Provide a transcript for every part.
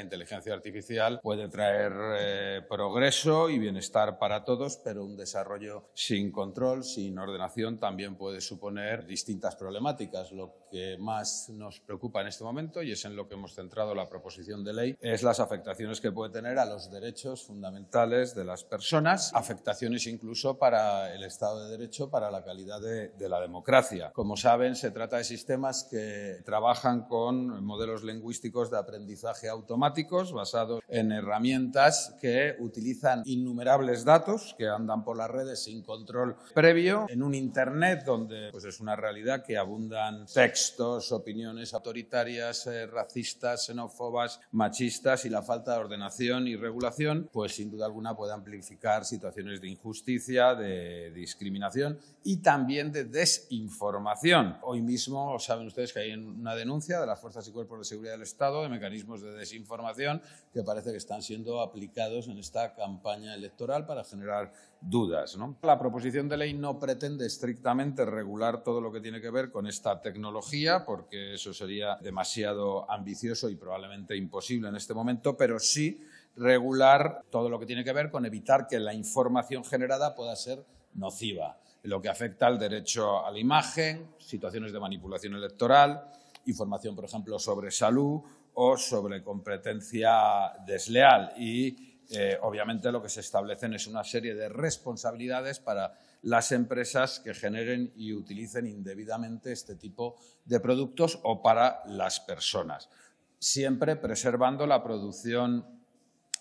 inteligencia artificial puede traer eh, progreso y bienestar para todos, pero un desarrollo sin control, sin ordenación, también puede suponer distintas problemáticas. Lo que más nos preocupa en este momento, y es en lo que hemos centrado la proposición de ley, es las afectaciones que puede tener a los derechos fundamentales de las personas, afectaciones incluso para el Estado de Derecho, para la calidad de la democracia. Como saben, se trata de sistemas que trabajan con modelos lingüísticos de aprendizaje automático basados en herramientas que utilizan innumerables datos que andan por las redes sin control previo, en un Internet donde pues, es una realidad que abundan textos, opiniones autoritarias, eh, racistas, xenófobas, machistas y la falta de ordenación y regulación, pues sin duda alguna puede amplificar situaciones de injusticia, de discriminación y también de desinformación. Hoy mismo saben ustedes que hay una denuncia de las fuerzas y cuerpos de seguridad del Estado de mecanismos de desinformación información que parece que están siendo aplicados en esta campaña electoral para generar dudas. La proposición de ley no pretende estrictamente regular todo lo que tiene que ver con esta tecnología, porque eso sería demasiado ambicioso y probablemente imposible en este momento, pero sí regular todo lo que tiene que ver con evitar que la información generada pueda ser nociva, lo que afecta al derecho a la imagen, situaciones de manipulación electoral, información, por ejemplo, sobre salud o sobre competencia desleal. Y eh, obviamente lo que se establecen es una serie de responsabilidades para las empresas que generen y utilicen indebidamente este tipo de productos o para las personas, siempre preservando la producción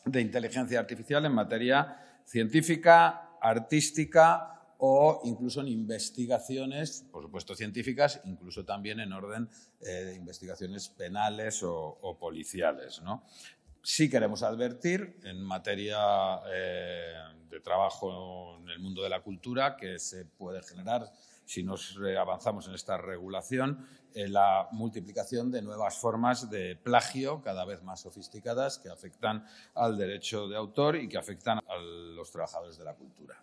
de inteligencia artificial en materia científica, artística, o incluso en investigaciones, por supuesto científicas, incluso también en orden eh, de investigaciones penales o, policiales. ¿no? Sí queremos advertir en materia eh, de trabajo en el mundo de la cultura que se puede generar, si nos eh, avanzamos en esta regulación, la multiplicación de nuevas formas de plagio cada vez más sofisticadas que afectan al derecho de autor y que afectan a los trabajadores de la cultura.